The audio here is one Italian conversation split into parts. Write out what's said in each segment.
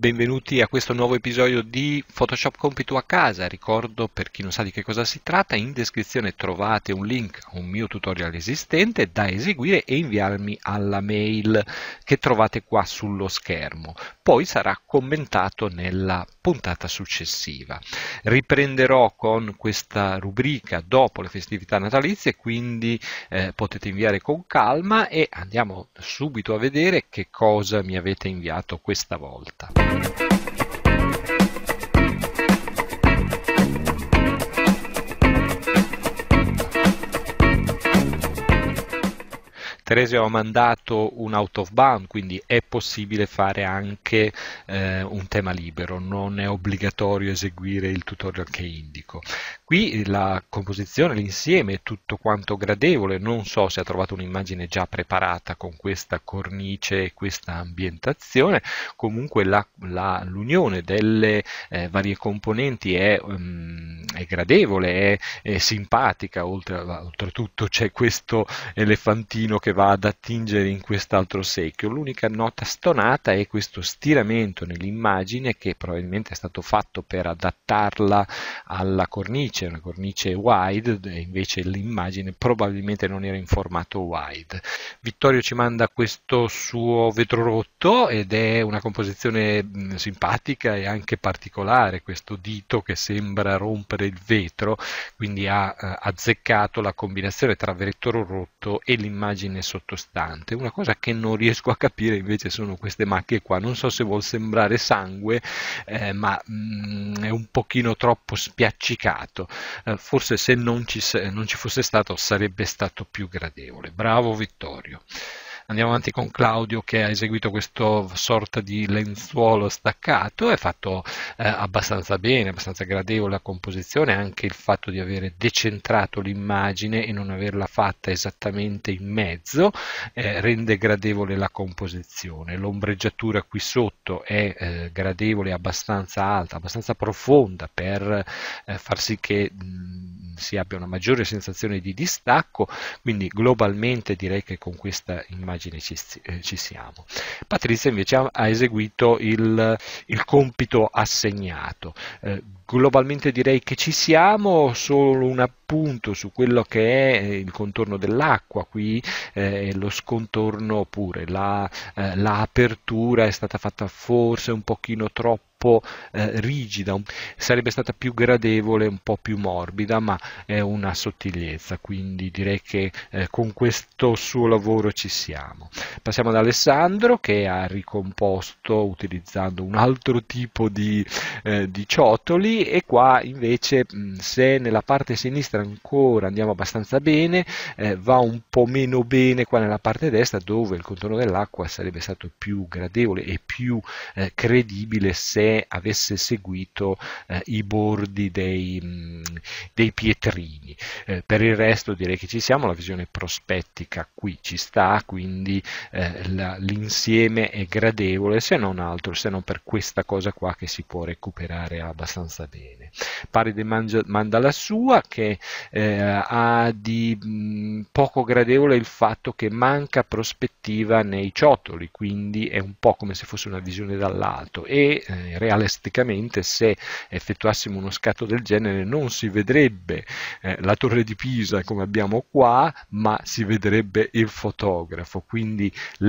benvenuti a questo nuovo episodio di Photoshop Compito a casa. Ricordo per chi non sa di che cosa si tratta, in descrizione trovate un link a un mio tutorial esistente da eseguire e inviarmi alla mail che trovate qua sullo schermo. Poi sarà commentato nella puntata successiva. Riprenderò con questa rubrica dopo le festività natalizie, quindi eh, potete inviare con calma e andiamo subito a vedere che cosa mi avete inviato questa volta. Teresio ha mandato un out of bound, quindi è possibile fare anche eh, un tema libero, non è obbligatorio eseguire il tutorial che indico. Qui la composizione, l'insieme è tutto quanto gradevole, non so se ha trovato un'immagine già preparata con questa cornice e questa ambientazione, comunque l'unione delle eh, varie componenti è, um, è gradevole, è, è simpatica, Oltre, oltretutto c'è questo elefantino che va ad attingere in quest'altro secchio, l'unica nota stonata è questo stiramento nell'immagine che probabilmente è stato fatto per adattarla alla cornice, cornice, una cornice wide, invece l'immagine probabilmente non era in formato wide. Vittorio ci manda questo suo vetro rotto ed è una composizione mm, simpatica e anche particolare, questo dito che sembra rompere il vetro, quindi ha eh, azzeccato la combinazione tra vetro rotto e l'immagine sottostante. Una cosa che non riesco a capire invece sono queste macchie qua, non so se vuol sembrare sangue, eh, ma mh, mm, è un pochino troppo spiaccicato eh, forse se non ci, se non ci fosse stato sarebbe stato più gradevole. Bravo Vittorio. Andiamo avanti con Claudio che ha eseguito questo sorta di lenzuolo staccato, è fatto eh, abbastanza bene, abbastanza gradevole la composizione, anche il fatto di avere decentrato l'immagine e non averla fatta esattamente in mezzo eh, rende gradevole la composizione. L'ombreggiatura qui sotto è eh, gradevole, abbastanza alta, abbastanza profonda per eh, far sì che mh, mm, si abbia una maggiore sensazione di distacco, quindi globalmente direi che con questa immagine immagini ci, eh, ci siamo. Patrizia invece ha, ha eseguito il, il, compito assegnato. Eh, globalmente direi che ci siamo, solo un appunto su quello che è eh, il contorno dell'acqua qui, eh, lo scontorno pure, l'apertura la, eh, è stata fatta forse un pochino troppo troppo eh, rigida, sarebbe stata più gradevole, un po' più morbida, ma è una sottigliezza, quindi direi che eh, con questo suo lavoro ci siamo. Passiamo ad Alessandro che ha ricomposto utilizzando un altro tipo di, eh, di ciotoli e qua invece mm, se nella parte sinistra ancora andiamo abbastanza bene, eh, va un po' meno bene qua nella parte destra dove il contorno dell'acqua sarebbe stato più gradevole e più eh, credibile se avesse seguito eh, i bordi dei, mh, mm, dei pietrini. Eh, per il resto direi che ci siamo, la visione prospettica qui ci sta, quindi eh, l'insieme è gradevole, se non altro, se non per questa cosa qua che si può recuperare abbastanza bene. Paride manda la sua che eh, ha di mh, mm, poco gradevole il fatto che manca prospettiva nei ciottoli, quindi è un po' come se fosse una visione dall'alto e eh, realisticamente se effettuassimo uno scatto del genere non si vedrebbe eh, la torre di Pisa come abbiamo qua, ma si vedrebbe il fotografo, quindi eh,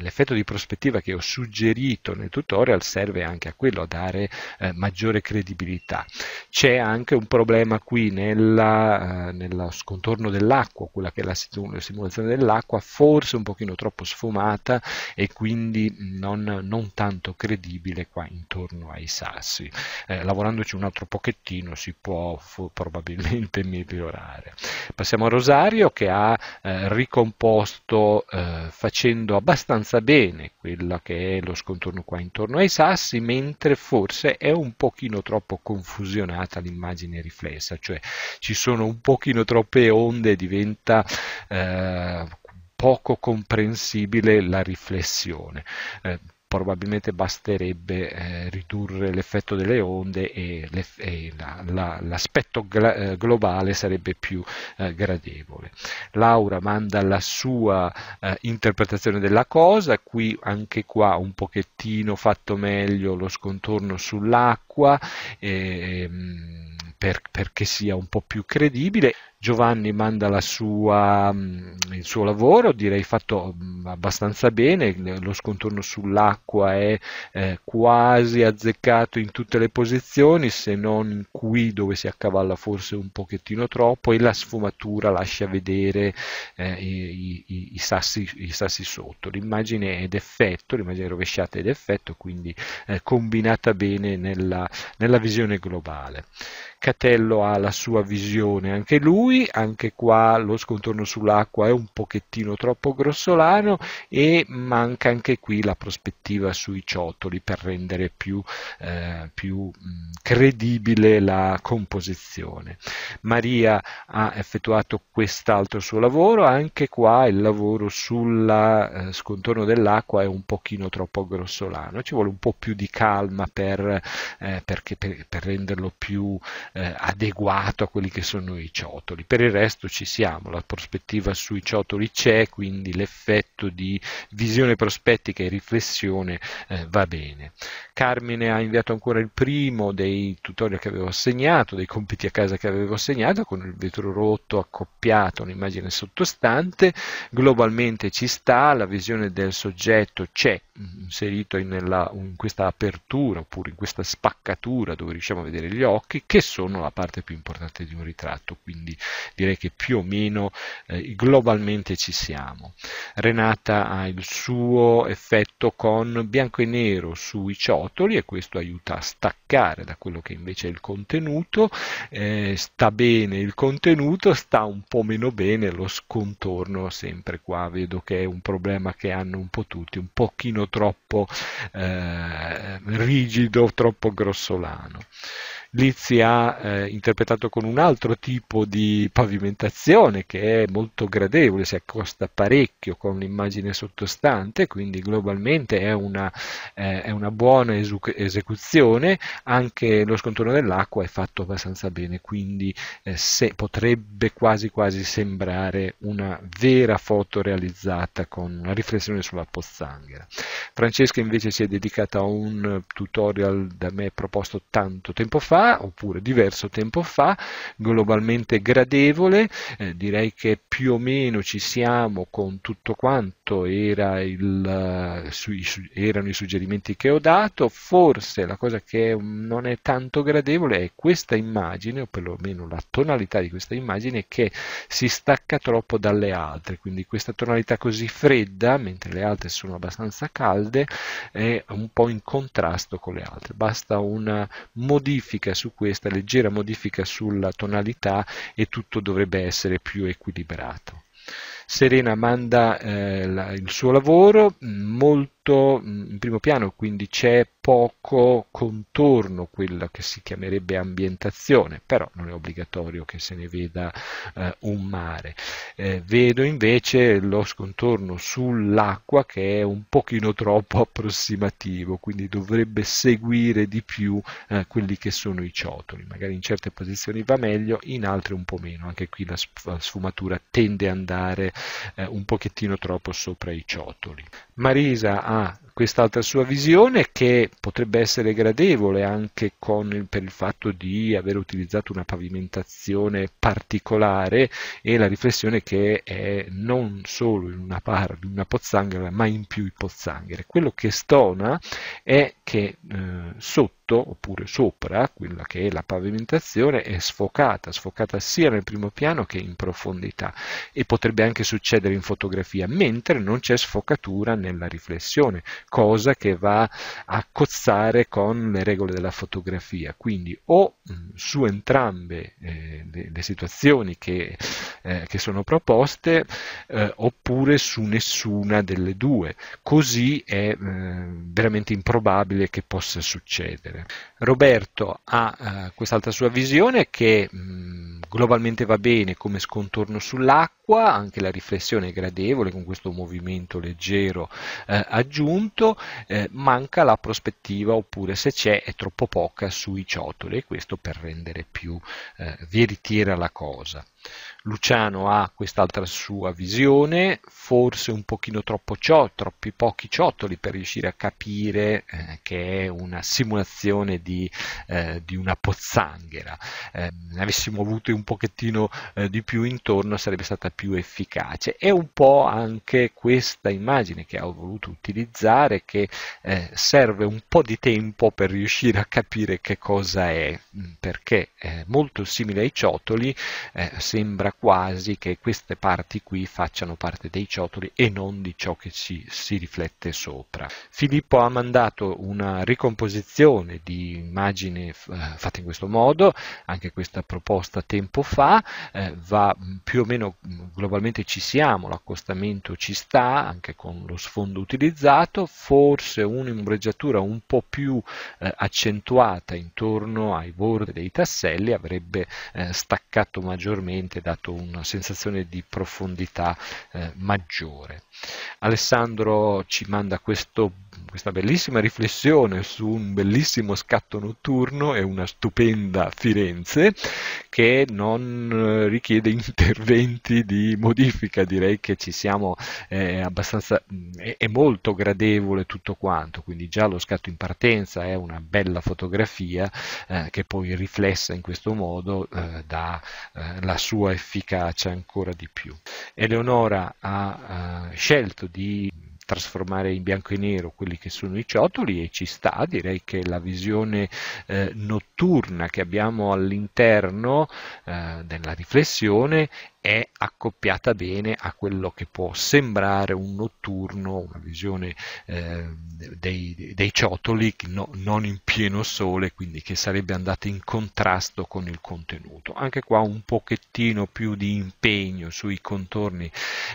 l'effetto eh, di prospettiva che ho suggerito nel tutorial serve anche a quello, a dare eh, maggiore credibilità. C'è anche un problema qui nella, eh, nello scontorno dell'acqua, quella che è la simulazione dell'acqua, forse un pochino troppo sfumata e quindi non, non tanto credibile costruire qua intorno ai sassi. Eh, lavorandoci un altro pochettino si può probabilmente migliorare. Passiamo a Rosario che ha eh, ricomposto eh, facendo abbastanza bene quello che è lo scontorno qua intorno ai sassi, mentre forse è un pochino troppo confusionata l'immagine riflessa, cioè ci sono un pochino troppe onde, e diventa eh, poco comprensibile la riflessione. Eh, probabilmente basterebbe eh, ridurre l'effetto delle onde e, le, e la, la, l'aspetto gla, eh, globale sarebbe più eh, gradevole. Laura manda la sua eh, interpretazione della cosa, qui anche qua un pochettino fatto meglio lo scontorno sull'acqua ehm, per, perché sia un po' più credibile. Giovanni manda sua, mm, il suo lavoro, direi fatto mm, abbastanza bene, lo scontorno sull'acqua è eh, quasi azzeccato in tutte le posizioni, se non qui dove si accavalla forse un pochettino troppo e la sfumatura lascia vedere eh, i, i, i, sassi, i, sassi, sotto. L'immagine è d'effetto, l'immagine rovesciata è d'effetto, quindi eh, combinata bene nella, nella visione globale. Catello ha la sua visione anche lui, lui, anche qua lo scontorno sull'acqua è un pochettino troppo grossolano e manca anche qui la prospettiva sui ciottoli per rendere più, eh, più mm, credibile la composizione. Maria ha effettuato quest'altro suo lavoro, anche qua il lavoro sul eh, scontorno dell'acqua è un pochino troppo grossolano, ci vuole un po' più di calma per, eh, perché, per, per renderlo più eh, adeguato a quelli che sono i ciottoli ciotoli, per il resto ci siamo, la prospettiva sui ciottoli c'è, quindi l'effetto di visione prospettica e riflessione eh, va bene. Carmine ha inviato ancora il primo dei tutorial che avevo assegnato, dei compiti a casa che avevo assegnato, con il vetro rotto accoppiato un'immagine sottostante, globalmente ci sta, la visione del soggetto c'è, mm, inserito in, nella, in questa apertura oppure in questa spaccatura dove riusciamo a vedere gli occhi, che sono la parte più importante di un ritratto, quindi direi che più o meno eh, globalmente ci siamo. Renata ha il suo effetto con bianco e nero sui ciotoli e questo aiuta a staccare da quello che invece è il contenuto, eh, sta bene il contenuto, sta un po' meno bene lo scontorno, sempre qua vedo che è un problema che hanno un po' tutti, un pochino troppo eh, rigido, troppo grossolano. Lizzi ha eh, interpretato con un altro tipo di pavimentazione che è molto gradevole, si accosta parecchio con l'immagine sottostante, quindi globalmente è una, eh, è una buona esecuzione, anche lo scontorno dell'acqua è fatto abbastanza bene, quindi eh, se, potrebbe quasi quasi sembrare una vera foto realizzata con una riflessione sulla pozzanghera. Francesca invece si è dedicata a un tutorial da me proposto tanto tempo fa, fa, oppure diverso tempo fa, globalmente gradevole, eh, direi che più o meno ci siamo con tutto quanto era il, eh, su, erano i suggerimenti che ho dato, forse la cosa che non è tanto gradevole è questa immagine, o perlomeno la tonalità di questa immagine, che si stacca troppo dalle altre, quindi questa tonalità così fredda, mentre le altre sono abbastanza calde, è un po' in contrasto con le altre, basta una modifica modifica su questa, leggera modifica sulla tonalità e tutto dovrebbe essere più equilibrato. Serena manda eh, la, il suo lavoro, mm, molto mm, in primo piano quindi c'è poco contorno quella che si chiamerebbe ambientazione, però non è obbligatorio che se ne veda eh, un mare. Eh, vedo invece lo scontorno sull'acqua che è un pochino troppo approssimativo, quindi dovrebbe seguire di più eh, quelli che sono i ciotoli. Magari in certe posizioni va meglio, in altre un po' meno. Anche qui la sfumatura tende ad andare eh, un pochettino troppo sopra i ciotoli. Marisa ha quest'altra sua visione che potrebbe essere gradevole anche il, per il fatto di aver utilizzato una pavimentazione particolare e la riflessione che è non solo in una parte di una pozzanghera ma in più i pozzanghere. Quello che stona è che eh, sotto sotto oppure sopra quella che è la pavimentazione è sfocata, sfocata sia nel primo piano che in profondità e potrebbe anche succedere in fotografia, mentre non c'è sfocatura nella riflessione, cosa che va a cozzare con le regole della fotografia. Quindi o mm, su entrambe eh, le, le, situazioni che, eh, che sono proposte eh, oppure su nessuna delle due, così è eh, veramente improbabile che possa succedere vivere. Roberto ha eh, quest'altra sua visione che mh, mm, globalmente va bene come scontorno sull'acqua, anche la riflessione è gradevole con questo movimento leggero eh, aggiunto, eh, manca la prospettiva oppure se c'è è troppo poca sui ciotoli e questo per rendere più eh, veritiera la cosa. Luciano ha quest'altra sua visione, forse un pochino troppo ciò, troppi pochi ciottoli per riuscire a capire eh, che è una simulazione di, eh, di una pozzanghera. Eh, ne avessimo avuto un pochettino eh, di più intorno sarebbe stata più efficace. È un po' anche questa immagine che ho voluto utilizzare che eh, serve un po' di tempo per riuscire a capire che cosa è, mm, perché è molto simile ai ciottoli, eh, sembra quasi che queste parti qui facciano parte dei ciotoli e non di ciò che ci si riflette sopra. Filippo ha mandato una ricomposizione di immagine eh, fatta in questo modo, anche questa proposta tempo fa, eh, va più o meno globalmente ci siamo, l'accostamento ci sta, anche con lo sfondo utilizzato, forse un'imbreggiatura un po' più eh, accentuata intorno ai bordi dei tasselli avrebbe eh, staccato maggiormente sicuramente dato una sensazione di profondità eh, maggiore. Alessandro ci manda questo questa bellissima riflessione su un bellissimo scatto notturno e una stupenda Firenze che non eh, richiede interventi di modifica, direi che ci siamo eh, abbastanza, mm, è, molto gradevole tutto quanto, quindi già lo scatto in partenza è una bella fotografia eh, che poi riflessa in questo modo eh, dà eh, la sua efficacia ancora di più. Eleonora ha eh, scelto di trasformare in bianco e nero quelli che sono i ciottoli e ci sta, direi che la visione eh, notturna che abbiamo all'interno eh, della riflessione è accoppiata bene a quello che può sembrare un notturno, una visione eh, dei, dei, ciotoli no, non in pieno sole, quindi che sarebbe andata in contrasto con il contenuto. Anche qua un pochettino più di impegno sui contorni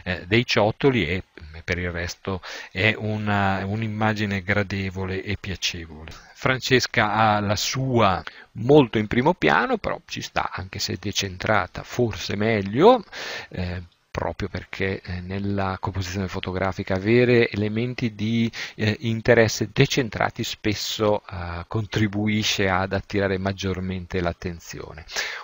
eh, dei ciotoli e per il resto è un'immagine gradevole e piacevole. Francesca ha la sua molto in primo piano, però ci sta anche se decentrata forse meglio, eh, proprio perché eh, nella composizione fotografica avere elementi di eh, interesse decentrati spesso eh, contribuisce ad attirare maggiormente l'attenzione.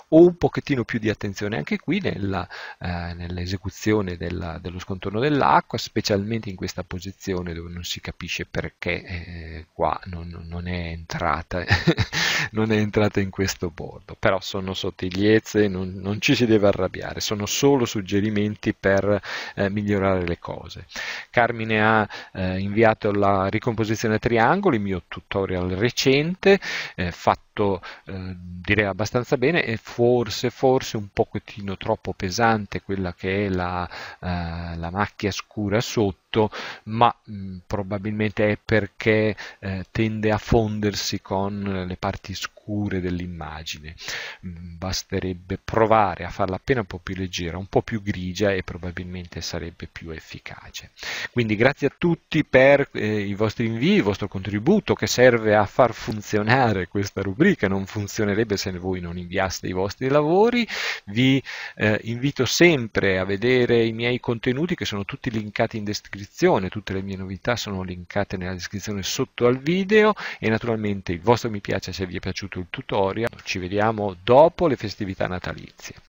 O un pochettino più di attenzione anche qui eh, nell'esecuzione eh, nell dello scontorno dell'acqua, specialmente in questa posizione dove non si capisce perché eh, qua non, non, è entrata, non, è entrata, in questo bordo. Però sono sottigliezze, non, non ci si deve arrabbiare, sono solo suggerimenti strumenti per eh, migliorare le cose. Carmine ha eh, inviato la ricomposizione a triangoli, mio tutorial recente, eh, fatto fatto eh, direi abbastanza bene e forse, forse un pochettino troppo pesante quella che è la, eh, la macchia scura sotto, ma mh, mm, probabilmente è perché eh, tende a fondersi con le parti scure dell'immagine. Mm, basterebbe provare a farla appena un po' più leggera, un po' più grigia e probabilmente sarebbe più efficace. Quindi grazie a tutti per eh, i vostri invii, il vostro contributo che serve a far funzionare questa rubrica rubrica non funzionerebbe se voi non inviaste i vostri lavori. Vi eh, invito sempre a vedere i miei contenuti che sono tutti linkati in descrizione, tutte le mie novità sono linkate nella descrizione sotto al video e naturalmente il vostro mi piace se vi è piaciuto il tutorial. Ci vediamo dopo le festività natalizie.